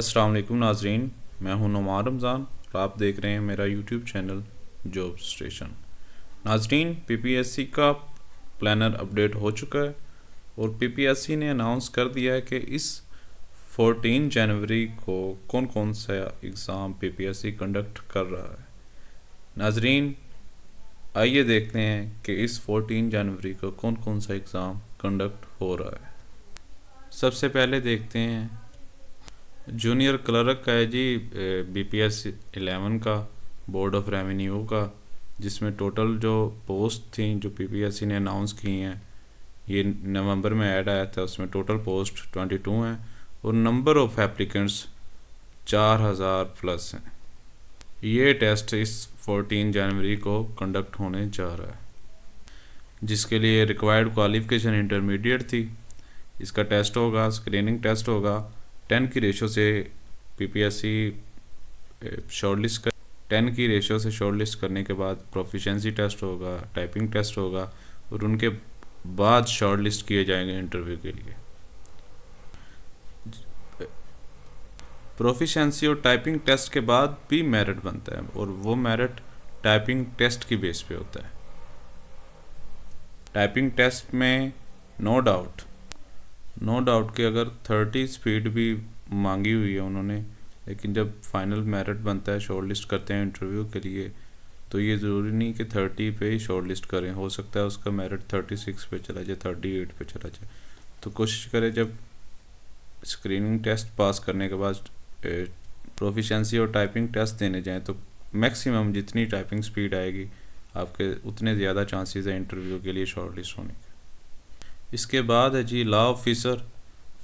अस्सलाम वालेकुम नाजरीन मैं हूं नुमा रमज़ान और आप देख रहे हैं मेरा यूट्यूब चैनल जॉब स्टेशन नाजरीन पीपीएससी का प्लानर अपडेट हो चुका है और पीपीएससी ने अनाउंस कर दिया है कि इस 14 जनवरी को कौन कौन सा एग्ज़ाम पीपीएससी कंडक्ट कर रहा है नाजरीन आइए देखते हैं कि इस 14 जनवरी को कौन कौन सा एग्ज़ाम कंडक्ट हो रहा है सबसे पहले देखते हैं जूनियर क्लर्क का है जी बीपीएस 11 का बोर्ड ऑफ रेवेन्यू का जिसमें टोटल जो पोस्ट थी जो पीपीएससी ने अनाउंस की हैं ये नवंबर में ऐड आया था उसमें टोटल पोस्ट 22 हैं और नंबर ऑफ एप्लीकेंट्स 4000 प्लस हैं ये टेस्ट इस 14 जनवरी को कंडक्ट होने जा रहा है जिसके लिए रिक्वायर्ड क्वालिफिकेशन इंटरमीडिएट थी इसका टेस्ट होगा स्क्रीनिंग टेस्ट होगा टेन की रेशो से पीपीएससी शॉर्ट लिस्ट कर टेन की रेशो से शॉर्ट लिस्ट करने के बाद प्रोफिशेंसी टेस्ट होगा टाइपिंग टेस्ट होगा और उनके बाद शॉर्ट लिस्ट किए जाएंगे इंटरव्यू के लिए प्रोफिशेंसी और टाइपिंग टेस्ट के बाद भी मेरिट बनता है और वो मेरिट टाइपिंग टेस्ट की बेस पे होता है टाइपिंग टेस्ट में नो डाउट नो डाउट कि अगर थर्टी स्पीड भी मांगी हुई है उन्होंने लेकिन जब फाइनल मेरिट बनता है शॉर्ट लिस्ट करते हैं इंटरव्यू के लिए तो ये ज़रूरी नहीं कि थर्टी पे ही शॉर्ट लिस्ट करें हो सकता है उसका मेरिट थर्टी सिक्स पे चला जाए थर्टी एट पर चला जाए तो कोशिश करें जब स्क्रीनिंग टेस्ट पास करने के बाद प्रोफिशेंसी और टाइपिंग टेस्ट देने जाएँ तो मैक्सिमम जितनी टाइपिंग स्पीड आएगी आपके उतने ज़्यादा चांसेस हैं इंटरव्यू के लिए शॉर्ट लिस्ट होने के इसके बाद है जी ला ऑफिसर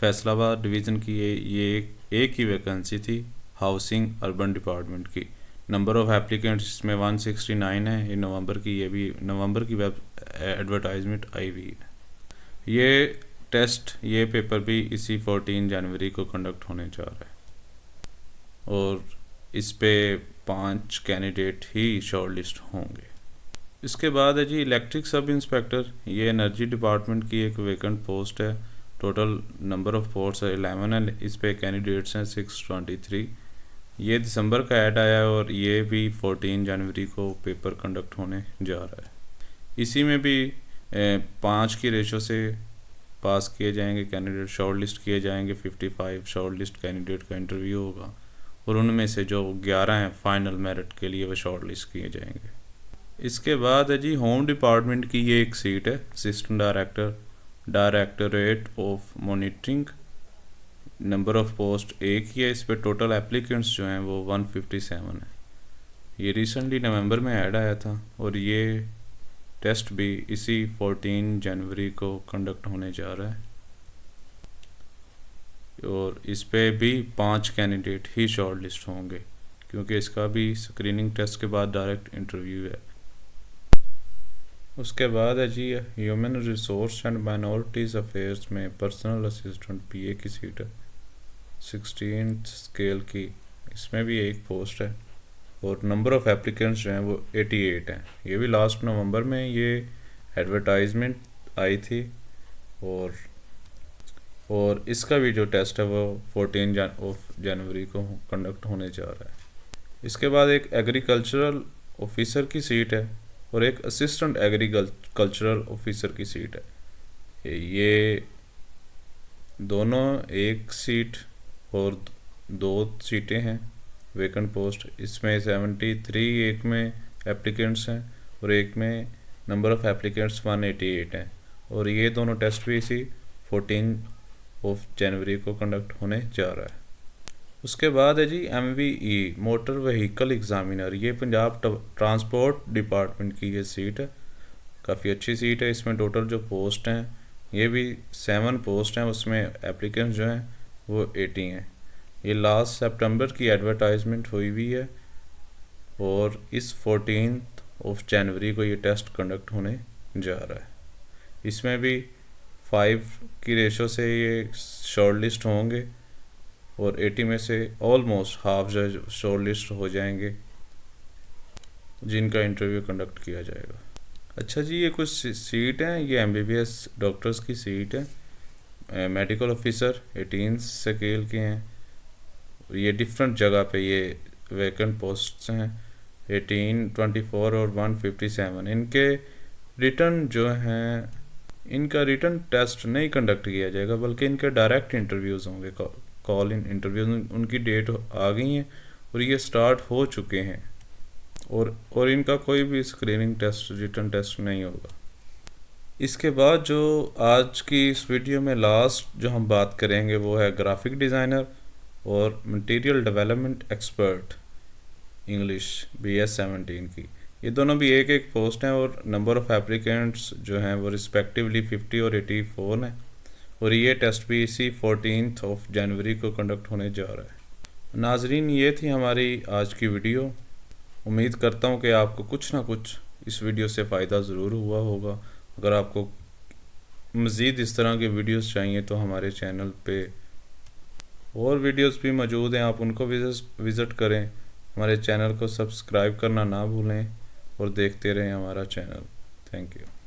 फैसलाबाद डिवीज़न की ये ये एक एक ही वैकेंसी थी हाउसिंग अर्बन डिपार्टमेंट की नंबर ऑफ़ एप्लीकेंट्स इसमें 169 है ये नवंबर की ये भी नवंबर की वेब एडवर्टाइजमेंट आई हुई है ये टेस्ट ये पेपर भी इसी 14 जनवरी को कंडक्ट होने जा रहा है और इस पे पांच कैंडिडेट ही शॉर्ट लिस्ट होंगे इसके बाद है जी इलेक्ट्रिक सब इंस्पेक्टर ये एनर्जी डिपार्टमेंट की एक वेकेंट पोस्ट है टोटल नंबर ऑफ़ पोस्ट है एलेवन है इस पर कैंडिडेट्स हैं सिक्स ट्वेंटी थ्री ये दिसंबर का ऐड आया है और ये भी फोर्टीन जनवरी को पेपर कंडक्ट होने जा रहा है इसी में भी पाँच की रेशो से पास किए जाएंगे कैंडिडेट शॉर्ट लिस्ट किए जाएंगे fifty five short list candidate का इंटरव्यू होगा और उनमें से जो ग्यारह हैं फाइनल मेरिट के लिए वो शॉर्ट लिस्ट किए जाएंगे इसके बाद है जी होम डिपार्टमेंट की ये एक सीट है assistant director directorate of monitoring number of post एक ही है इस पर टोटल एप्लीकेंट्स जो हैं वो 157 है ये रिसेंटली नवंबर में ऐड आया था और ये टेस्ट भी इसी 14 जनवरी को कंडक्ट होने जा रहा है और इस पर भी पांच कैंडिडेट ही शॉर्ट लिस्ट होंगे क्योंकि इसका भी स्क्रीनिंग टेस्ट के बाद डायरेक्ट इंटरव्यू है उसके बाद है जी human resource and minorities affairs में पर्सनल असिस्टेंट पीए की सीट है सिक्सटीन स्केल की इसमें भी एक पोस्ट है और नंबर ऑफ एप्लीकेंट्स जो हैं वो 88 हैं ये भी लास्ट नवंबर में ये एडवर्टाइजमेंट आई थी और और इसका भी जो टेस्ट है वो फोटीन ऑफ जनवरी को कंडक्ट होने जा रहा है इसके बाद एक एग्रीकल्चरल ऑफिसर की सीट है और एक असिस्टेंट एग्रीकल्चरल ऑफिसर की सीट है ये दोनों एक सीट और दो सीटें हैं वेकेंट पोस्ट इसमें सेवेंटी थ्री एक में एप्लीकेंट्स हैं और एक में number of applicants one eighty eight हैं और ये दोनों टेस्ट भी इसी फोर्टीन ऑफ जनवरी को कंडक्ट होने जा रहा है उसके बाद है जी M V E motor vehicle examiner ये पंजाब ट्रांसपोर्ट डिपार्टमेंट की ये सीट है काफ़ी अच्छी सीट है इसमें टोटल जो पोस्ट हैं ये भी सेवन पोस्ट हैं उसमें एप्लीकेंट जो हैं वो एटी हैं ये लास्ट सितंबर की एडवर्टाइजमेंट हुई हुई है और इस फोर्टीन ऑफ जनवरी को ये टेस्ट कंडक्ट होने जा रहा है इसमें भी फाइव की रेशो से ये शॉर्ट लिस्ट होंगे और 80 में से ऑलमोस्ट हाफ जज शॉर्ट लिस्ट हो जाएंगे जिनका इंटरव्यू कंडक्ट किया जाएगा अच्छा जी ये कुछ सीट हैं ये एमबीबीएस डॉक्टर्स की सीट है मेडिकल ऑफिसर एटीन स्केल के हैं ये डिफरेंट जगह पे ये वैकेंट पोस्ट्स हैं एटीन ट्वेंटी फोर और वन फिफ्टी सेवन इनके रिटर्न जो हैं इनका रिटर्न टेस्ट नहीं कंडक्ट किया जाएगा बल्कि इनके डायरेक्ट इंटरव्यूज़ होंगे कॉल इन इंटरव्यूज उनकी डेट आ गई हैं और ये स्टार्ट हो चुके हैं और और इनका कोई भी स्क्रीनिंग टेस्ट रिटर्न टेस्ट नहीं होगा इसके बाद जो आज की इस वीडियो में लास्ट जो हम बात करेंगे वो है ग्राफिक डिज़ाइनर और material development expert English B S seventeen की ये दोनों भी एक एक पोस्ट हैं और नंबर ऑफ़ एप्लीकेंट्स जो हैं वो रिस्पेक्टिवली फिफ्टी और एटी फोर हैं और ये टेस्ट भी इसी फोर्टीन ऑफ जनवरी को कंडक्ट होने जा रहा है नाजरीन ये थी हमारी आज की वीडियो उम्मीद करता हूँ कि आपको कुछ ना कुछ इस वीडियो से फ़ायदा ज़रूर हुआ होगा अगर आपको मज़ीद इस तरह के वीडियोस चाहिए तो हमारे चैनल पे और वीडियोस भी मौजूद हैं आप उनको विज़िट करें हमारे चैनल को सब्सक्राइब करना ना भूलें और देखते रहें हमारा चैनल थैंक यू